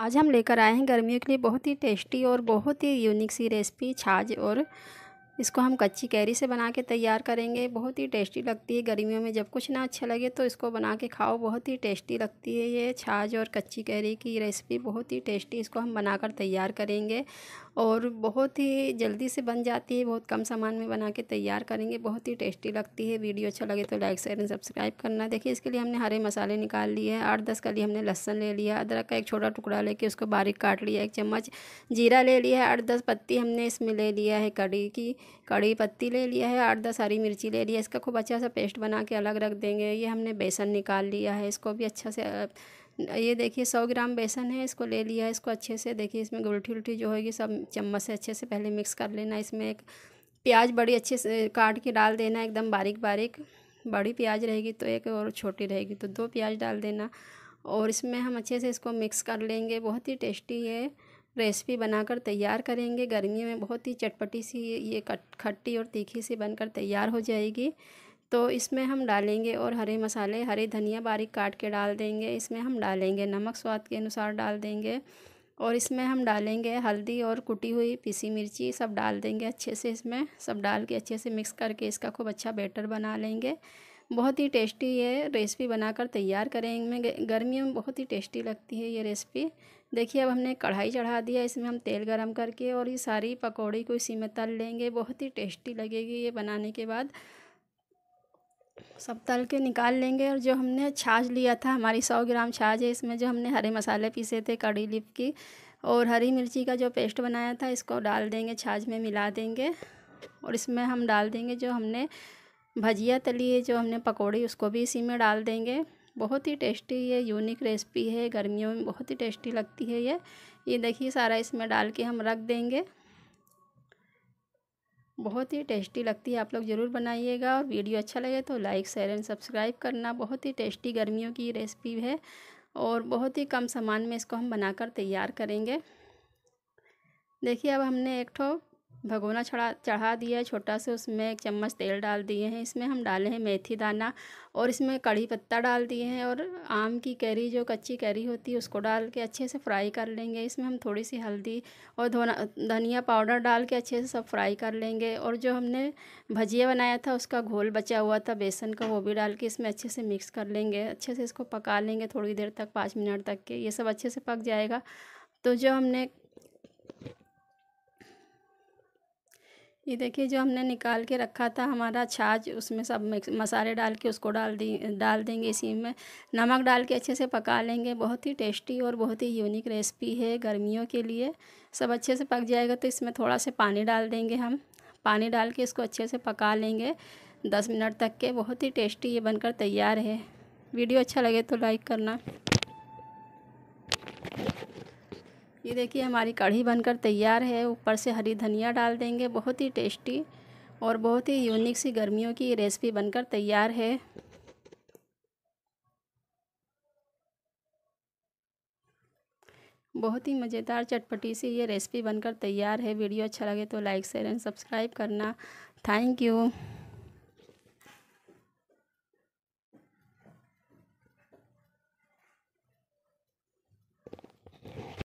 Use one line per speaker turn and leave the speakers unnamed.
आज हम लेकर आए हैं गर्मियों के लिए बहुत ही टेस्टी और बहुत ही यूनिक सी रेसिपी छाछ और इसको हम कच्ची कैरी से बना के तैयार करेंगे बहुत ही टेस्टी लगती है गर्मियों में जब कुछ ना अच्छा लगे तो इसको बना के खाओ बहुत ही टेस्टी लगती है ये छाछ और कच्ची कैरी की रेसिपी बहुत ही टेस्टी इसको हम बनाकर तैयार करेंगे और बहुत ही जल्दी से बन जाती है बहुत कम सामान में बना के तैयार करेंगे बहुत ही टेस्टी लगती है वीडियो अच्छा लगे तो लाइक शेयर एंड सब्सक्राइब करना देखिए इसके लिए हमने हरे मसाले निकाल लिए हैं आठ दस कली हमने लहसन ले लिया अदरक का एक छोटा टुकड़ा लेके उसको बारीक काट लिया एक चम्मच जीरा ले लिया है आठ दस पत्ती हमने इसमें ले लिया है कड़ी की कड़ी पत्ती ले लिया है आठ दस हरी मिर्ची ले लिया इसका खूब अच्छा सा पेस्ट बना के अलग रख देंगे ये हमने बेसन निकाल लिया है इसको भी अच्छा से ये देखिए सौ ग्राम बेसन है इसको ले लिया है इसको अच्छे से देखिए इसमें गुलठी उल्टी जो होगी सब चम्मच से अच्छे से पहले मिक्स कर लेना इसमें एक प्याज बड़ी अच्छे से काट के डाल देना एकदम बारीक बारीक बड़ी प्याज रहेगी तो एक और छोटी रहेगी तो दो प्याज डाल देना और इसमें हम अच्छे से इसको मिक्स कर लेंगे बहुत ही टेस्टी है रेसिपी बनाकर तैयार करेंगे गर्मी में बहुत ही चटपटी सी ये खट्टी और तीखी सी बनकर तैयार हो जाएगी तो इसमें हम डालेंगे और हरे मसाले हरे धनिया बारीक काट के डाल देंगे इसमें हम डालेंगे नमक स्वाद के अनुसार डाल देंगे और इसमें हम डालेंगे हल्दी और कुटी हुई पीसी मिर्ची सब डाल देंगे अच्छे से इसमें सब डाल के अच्छे से मिक्स करके इसका खूब अच्छा बैटर बना लेंगे बहुत ही टेस्टी ये रेसिपी बनाकर तैयार करेंगे गर्मियों में बहुत ही टेस्टी लगती है ये रेसिपी देखिए अब हमने कढ़ाई चढ़ा दिया इसमें हम तेल गरम करके और ये सारी पकौड़ी को इसी में तल लेंगे बहुत ही टेस्टी लगेगी ये बनाने के बाद सब तल के निकाल लेंगे और जो हमने छाछ लिया था हमारी सौ ग्राम छाछ है इसमें जो हमने हरे मसाले पीसे थे कड़ी लिप की और हरी मिर्ची का जो पेस्ट बनाया था इसको डाल देंगे छाछ में मिला देंगे और इसमें हम डाल देंगे जो हमने भजिया तली है जो हमने पकौड़ी उसको भी इसी में डाल देंगे बहुत ही टेस्टी ये यूनिक रेसिपी है गर्मियों में बहुत ही टेस्टी लगती है ये ये देखिए सारा इसमें डाल के हम रख देंगे बहुत ही टेस्टी लगती है आप लोग ज़रूर बनाइएगा और वीडियो अच्छा लगे तो लाइक शेयर एंड सब्सक्राइब करना बहुत ही टेस्टी गर्मियों की रेसिपी है और बहुत ही कम सामान में इसको हम बनाकर तैयार करेंगे देखिए अब हमने एक ठो भगोना चढ़ा चढ़ा दिया है छोटा से उसमें एक चम्मच तेल डाल दिए हैं इसमें हम डाले हैं मेथी दाना और इसमें कड़ी पत्ता डाल दिए हैं और आम की कैरी जो कच्ची कैरी होती है उसको डाल के अच्छे से फ्राई कर लेंगे इसमें हम थोड़ी सी हल्दी और धोना धनिया पाउडर डाल के अच्छे से सब फ्राई कर लेंगे और जो हमने भजिया बनाया था उसका घोल बचा हुआ था बेसन का वो भी डाल के इसमें अच्छे से मिक्स कर लेंगे अच्छे से इसको पका लेंगे थोड़ी देर तक पाँच मिनट तक के ये सब अच्छे से पक जाएगा तो जो हमने ये देखिए जो हमने निकाल के रखा था हमारा छाछ उसमें सब मिक्स मसाले डाल के उसको डाल दी डाल देंगे इसी में नमक डाल के अच्छे से पका लेंगे बहुत ही टेस्टी और बहुत ही यूनिक रेसिपी है गर्मियों के लिए सब अच्छे से पक जाएगा तो इसमें थोड़ा सा पानी डाल देंगे हम पानी डाल के इसको अच्छे से पका लेंगे दस मिनट तक के बहुत ही टेस्टी ये बनकर तैयार है वीडियो अच्छा लगे तो लाइक करना ये देखिए हमारी कढ़ी बनकर तैयार है ऊपर से हरी धनिया डाल देंगे बहुत ही टेस्टी और बहुत ही यूनिक सी गर्मियों की रेसिपी बनकर तैयार है बहुत ही मज़ेदार चटपटी सी ये रेसिपी बनकर तैयार है वीडियो अच्छा लगे तो लाइक शेयर एंड सब्सक्राइब करना थैंक यू